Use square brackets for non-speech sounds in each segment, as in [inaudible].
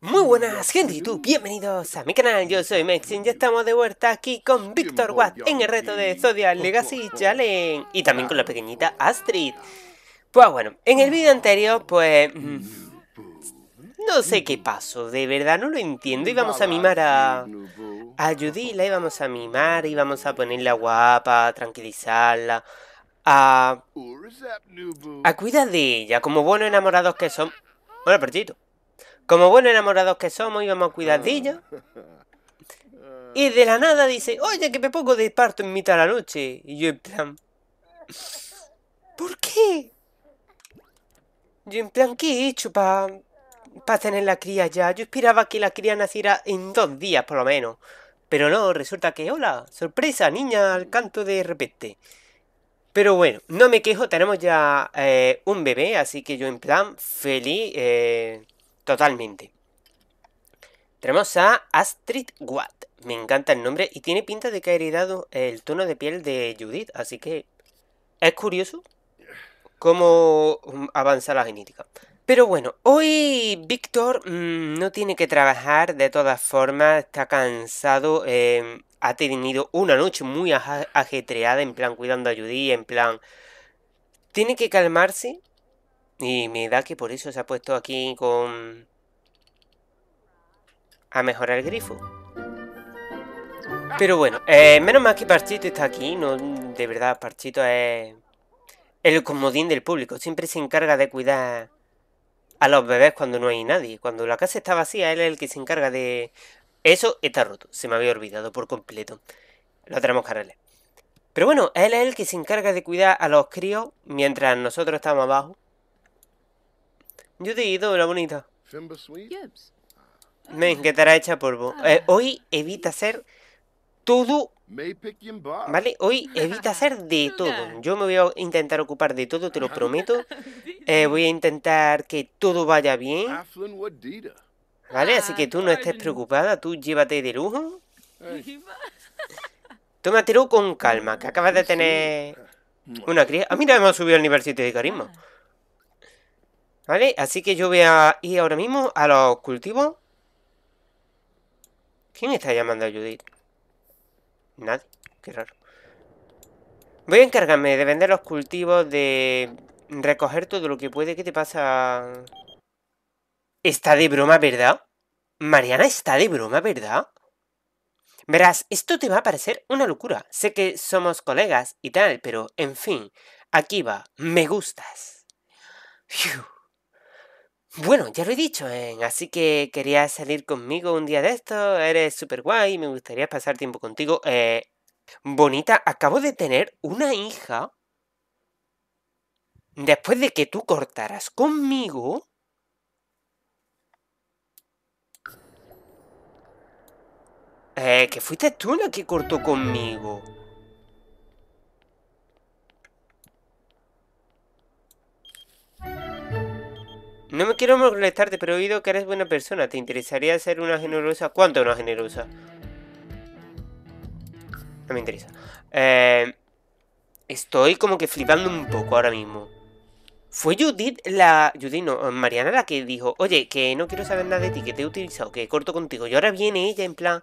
Muy buenas gente de YouTube, bienvenidos a mi canal, yo soy Mexin, ya estamos de vuelta aquí con Victor Watt en el reto de Zodiac Legacy [laughs] Challenge y también con la pequeñita Astrid. Pues bueno, en el vídeo anterior pues... Mm, no sé qué pasó, de verdad no lo entiendo, íbamos a mimar a... A Judy la íbamos a mimar, íbamos a ponerla guapa, tranquilizarla, a... A cuidar de ella, como buenos enamorados que son... Hola, perchito. Como buenos enamorados que somos, íbamos cuidadillos. Ah. Y de la nada dice, oye, que me pongo de parto en mitad de la noche. Y yo en plan... ¿Por qué? Yo en plan, ¿qué he hecho para tener la cría ya? Yo esperaba que la cría naciera en dos días por lo menos. Pero no, resulta que, hola, sorpresa, niña al canto de repente. Pero bueno, no me quejo, tenemos ya eh, un bebé, así que yo en plan feliz, eh, Totalmente. Tenemos a Astrid Watt. Me encanta el nombre y tiene pinta de que ha heredado el tono de piel de Judith, así que es curioso cómo mm, avanza la genética. Pero bueno, hoy Víctor mm, no tiene que trabajar, de todas formas está cansado, em, ha tenido una noche muy ajetreada, en plan cuidando a Judith, en plan... Tiene que calmarse y me da que por eso se ha puesto aquí con... A mejorar el grifo. Pero bueno, eh, menos mal que Parchito está aquí. No, de verdad, Parchito es el comodín del público. Siempre se encarga de cuidar a los bebés cuando no hay nadie. Cuando la casa está vacía, él es el que se encarga de... Eso está roto. Se me había olvidado por completo. Lo tenemos que Pero bueno, él es el que se encarga de cuidar a los críos mientras nosotros estamos abajo. Yo te he ido, la bonita. Men, que hará hecha polvo. Ah. Eh, hoy evita hacer todo. ¿Vale? Hoy [laughs] evita hacer de todo. Yo me voy a intentar ocupar de todo, te lo [laughs] prometo. [laughs] Eh, voy a intentar que todo vaya bien. ¿Vale? Así que tú no ah, estés preocupada, tú llévate de lujo. Tómatelo con calma, que acabas de tener eh. una cría. Ah, mira, hemos subido el nivel 7 de carisma. Ah. ¿Vale? Así que yo voy a ir ahora mismo a los cultivos. ¿Quién está llamando a Judith? Nadie. Qué raro. Voy a encargarme de vender los cultivos, de recoger todo lo que puede. ¿Qué te pasa? Está de broma, ¿verdad? Mariana está de broma, ¿verdad? Verás, esto te va a parecer una locura. Sé que somos colegas y tal, pero en fin, aquí va, me gustas. Bueno, ya lo he dicho, así que querías salir conmigo un día de esto, eres súper guay, me gustaría pasar tiempo contigo. Eh, bonita, acabo de tener una hija. Después de que tú cortaras conmigo... Eh, que fuiste tú la que cortó conmigo. No me quiero molestarte, pero he oído que eres buena persona. ¿Te interesaría ser una generosa? ¿Cuánto una generosa? No me interesa. Eh, estoy como que flipando un poco ahora mismo. ¿Fue Judith la... Judith no, Mariana la que dijo, oye, que no quiero saber nada de ti, que te he utilizado, que corto contigo. Y ahora viene ella en plan...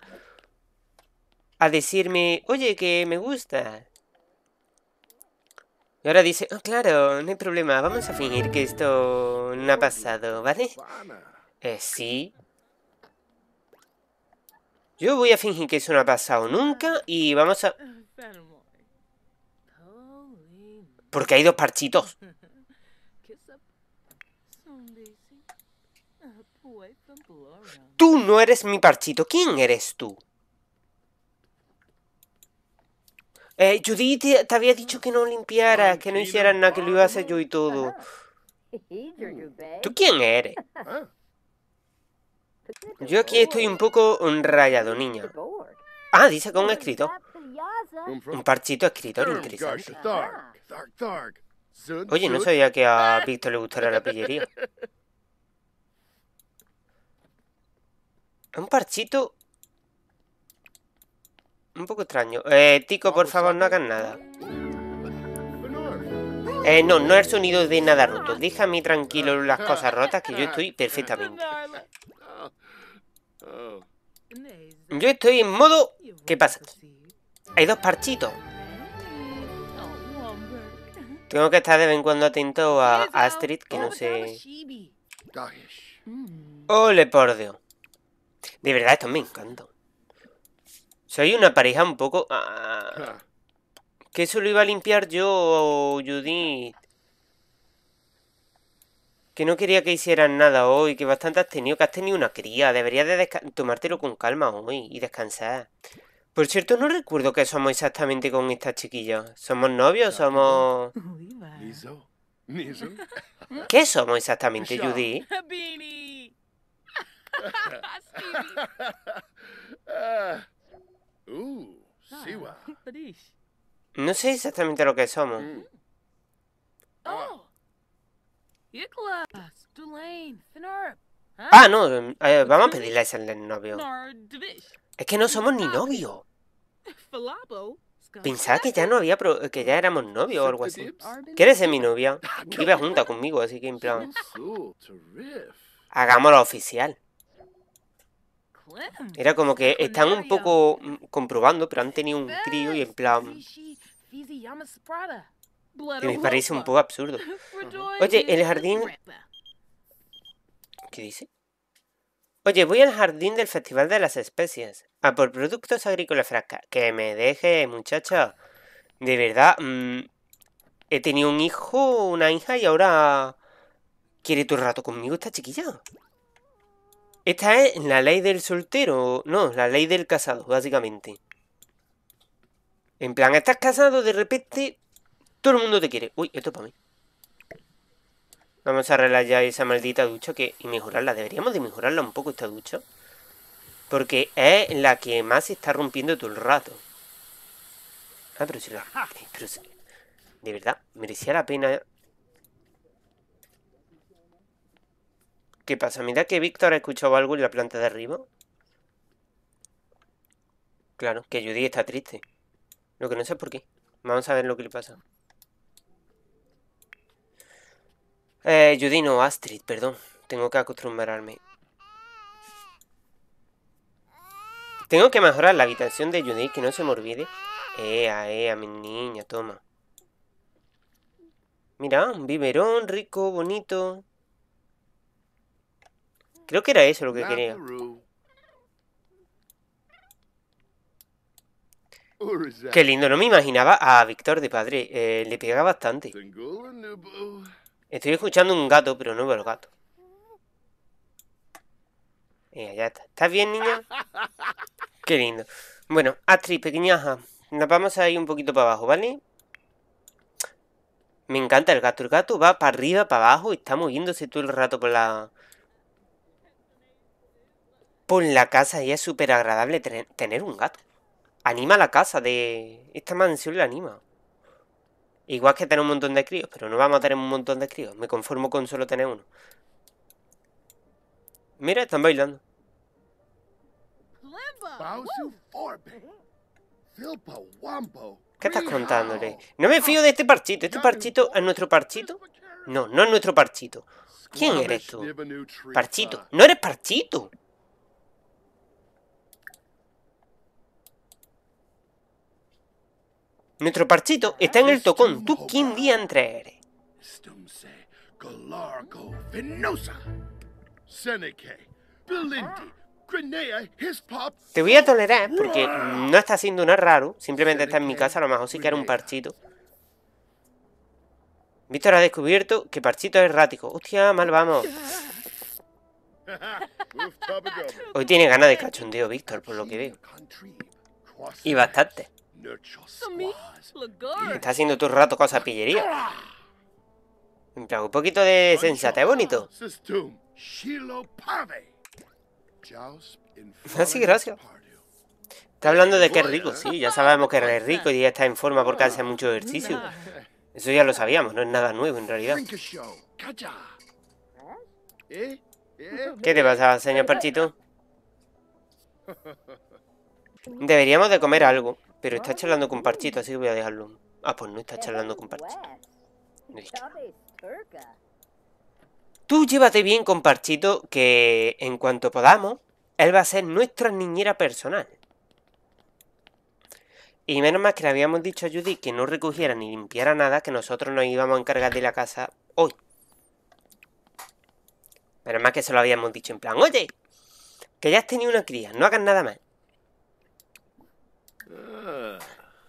A decirme, oye, que me gusta. Y ahora dice, oh, claro, no hay problema, vamos a fingir que esto no ha pasado, ¿vale? Eh, sí. Yo voy a fingir que eso no ha pasado nunca y vamos a... Porque hay dos parchitos. Tú no eres mi parchito. ¿Quién eres tú? Eh, Judith te, había dicho que no limpiaras, que no hicieras nada, que lo iba a hacer yo y todo. ¿Tú quién eres? Ah. Yo aquí estoy un poco rayado, niña. Ah, dice que un escritor. Un parchito escritor ah. interesante. Oye, no sabía que a ah. Víctor le gustara la pillería. [laughs] Un parchito un poco extraño. Eh, Tico, por favor, no hagan nada. Eh, no, no es sonido de nada roto. Déjame tranquilo las cosas rotas que yo estoy perfectamente. Yo estoy en modo... ¿Qué pasa? Hay dos parchitos. Tengo que estar de vez en cuando atento a Astrid, que no sé... Ole, por Dios. De verdad, esto me encanta. Soy una pareja un poco... Ah, que eso lo iba a limpiar yo, Judith. Que no quería que hicieran nada hoy, que bastante has tenido, que has tenido una cría. Deberías de tomártelo con calma hoy y descansar. Por cierto, no recuerdo qué somos exactamente con estas chiquillas. ¿Somos novios? ¿Somos...? ¿Qué somos exactamente, Judith No sé exactamente lo que somos. Mm. Oh. Ah, no, eh, vamos a pedirle a ese novio. Es que no somos ni novio. Pensaba que ya no había que ya éramos novios o algo así. ¿Quieres ser mi novia? [laughs] Iba junta conmigo, así que en plan. Hagámoslo oficial. Era como que están un poco mm, comprobando, pero han tenido un crío y en plan... Que me parece un poco absurdo. [laughs] Oye, el jardín... ¿Qué dice? Oye, voy al jardín del Festival de las Especies. A por productos agrícolas frascas Que me deje, muchacha. De verdad, mm, he tenido un hijo, una hija y ahora... ¿Quiere tu rato conmigo esta chiquilla? Esta es la ley del soltero, no, la ley del casado, básicamente. En plan, estás casado, de repente todo el mundo te quiere. Uy, esto para mí. Vamos a arreglar ya esa maldita ducha que, y mejorarla. Deberíamos de mejorarla un poco esta ducha. Porque es la que más se está rompiendo todo el rato. Ah, pero si la... Eh, de verdad, merecía la pena ¿Qué pasa? Mira que Víctor ha escuchado algo en la planta de arriba. Claro, que Judy está triste. Lo que no sé por qué. Vamos a ver lo que le pasa. Eh, Judy no, Astrid, perdón. Tengo que acostumbrarme. Tengo que mejorar la habitación de Judy, que no se me olvide. Ea, ea, mi niña, toma. Mira, un biberón rico, bonito. Creo que era eso lo que quería. Qué lindo, no me imaginaba a Víctor de padre. Eh, le pega bastante. Estoy escuchando un gato, pero no veo el gato. ya está. ¿Estás bien, niña? [laughs] Qué lindo. Bueno, Astrid, pequeñaja. Nos vamos a ir un poquito para abajo, ¿vale? Me encanta el gato. El gato va para arriba, para abajo y está moviéndose todo el rato por la, Pon la casa y es súper agradable tener, un gato. Anima la casa de... Esta mansión la anima. Igual que tener un montón de críos, pero no vamos a tener un montón de críos. Me conformo con solo tener uno. Mira, están bailando. ¿Qué estás contándole? No me fío de este parchito. ¿Este parchito es nuestro parchito? No, no es nuestro parchito. ¿Quién eres tú? Parchito. ¡No eres parchito! Nuestro parchito está en el tocón. ¿Tú quién día eres? Te voy a tolerar porque no está haciendo nada raro. Simplemente está en mi casa, a lo mejor sí que era un parchito. Víctor ha descubierto que Parchito es errático. Hostia, mal vamos. [laughs] Hoy tiene ganas de cachondeo, Víctor, por lo que veo. Y bastante estás haciendo tu el rato esa pillería. Un poquito de sensatez bonito. [laughs] Sí, gracias. Está hablando de que es rico, ¿eh? sí, ya sabemos que es rico y ya está en forma porque hace mucho ejercicio. Eso ya lo sabíamos, no es nada nuevo en realidad. ¿Eh? ¿Eh? ¿Qué te pasa, señor Parchito? [laughs] Deberíamos de comer algo. Pero está charlando con Parchito, así que voy a dejarlo. Ah, pues no está charlando con Parchito. Tú llévate bien con Parchito, que en cuanto podamos, él va a ser nuestra niñera personal. Y menos mal que le habíamos dicho a Judy que no recogiera ni limpiara nada, que nosotros nos íbamos a encargar de la casa hoy. Menos mal que se lo habíamos dicho en plan, oye, que ya has tenido una cría, no hagas nada más.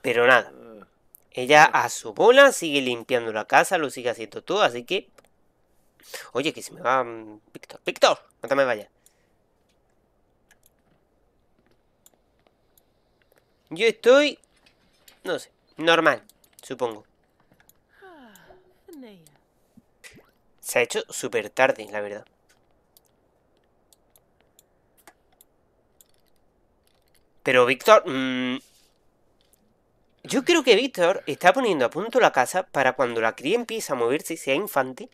Pero nada. Ella a su bola sigue limpiando la casa, lo sigue haciendo todo, así que... Oye, que se me va... Mm, Víctor, Víctor, no te me vaya Yo estoy... No sé, normal, supongo. Se ha hecho súper tarde, la verdad. Pero Víctor, mm, yo creo que Víctor está poniendo a punto la casa para cuando la cría empiece a moverse y sea infante,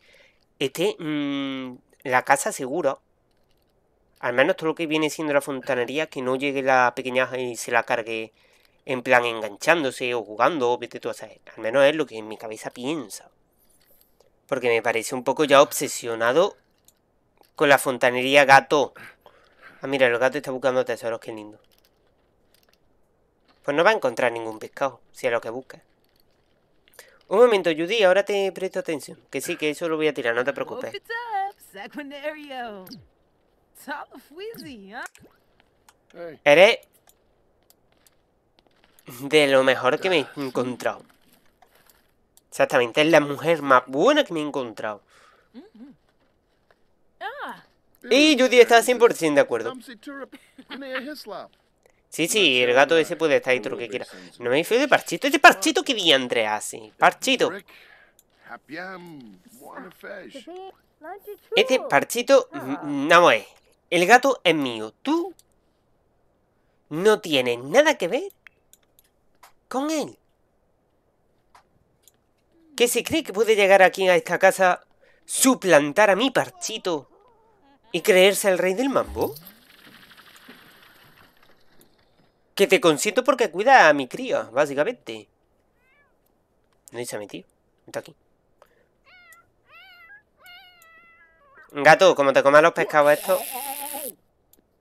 esté mm, la casa segura. Al menos todo lo que viene siendo la fontanería, que no llegue la pequeña y se la cargue en plan enganchándose o jugando, o vete tú a saber. Al menos es lo que en mi cabeza piensa. Porque me parece un poco ya obsesionado con la fontanería gato. Ah, mira, el gato está buscando tesoros, qué lindo pues no va a encontrar ningún pescado, si es lo que busca. Un momento, Judy, ahora te presto atención. Que sí, que eso lo voy a tirar, no te preocupes. Eres de lo mejor que me he ah. encontrado. Exactamente, es la mujer más buena que me he encontrado. Mm-hmm. Ah. Y Judy está 100% de acuerdo. Sí, sí, el gato ese puede estar ahí todo lo que quiera. No me fío de Parchito. ¿Este Parchito qué Andrea, hace? Parchito. Este Parchito... No, es El gato es mío. Tú... No tienes nada que ver con él. ¿Qué se cree que puede llegar aquí a esta casa, suplantar a mi Parchito y creerse el rey del mambo? Que te consiento porque cuida a mi cría, básicamente. dice a mi tío. Está aquí. Gato, como te comas los pescados estos...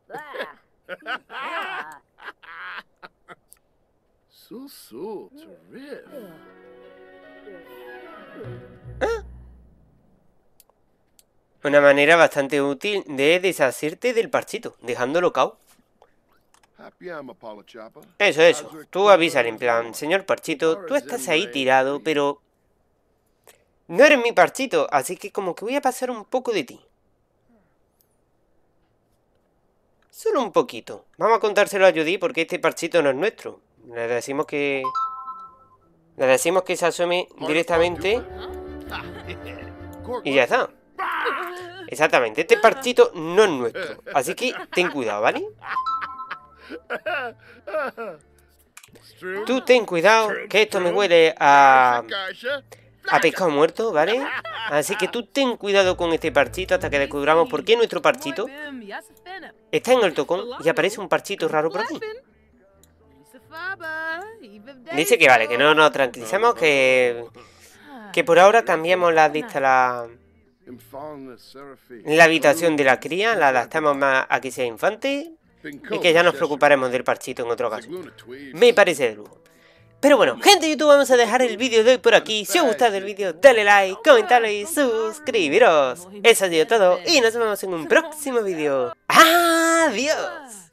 [laughs] Ah. Una manera bastante útil de deshacerte del parchito, dejándolo cao. Eso, eso. Tú avísale en plan, señor Parchito, tú estás ahí tirado, pero... No eres mi Parchito, así que como que voy a pasar un poco de ti. Solo un poquito. Vamos a contárselo a Judy porque este Parchito no es nuestro. Le decimos que... Le decimos que se asume directamente... [laughs] Y ya está. Exactamente, este Parchito no es nuestro. Así que ten cuidado, ¿vale? Tú ten cuidado, que esto me huele a... A pescado muerto, ¿vale? [laughs] Así que tú ten cuidado con este parchito hasta que descubramos por qué nuestro parchito está en el tocón y aparece un parchito raro por aquí. Dice que vale, que no nos tranquilizamos que... Ah, que por ahora cambiamos la vista la... La habitación de la cría, la adaptamos más a que sea infante y que ya nos preocuparemos del parchito en otro caso. Me parece de Pero bueno, gente de YouTube, vamos a dejar el vídeo de hoy por aquí. Si os ha gustado el vídeo, dale like, comentadlo y suscribiros. Eso ha sido todo y nos vemos en un próximo vídeo. ¡Adiós!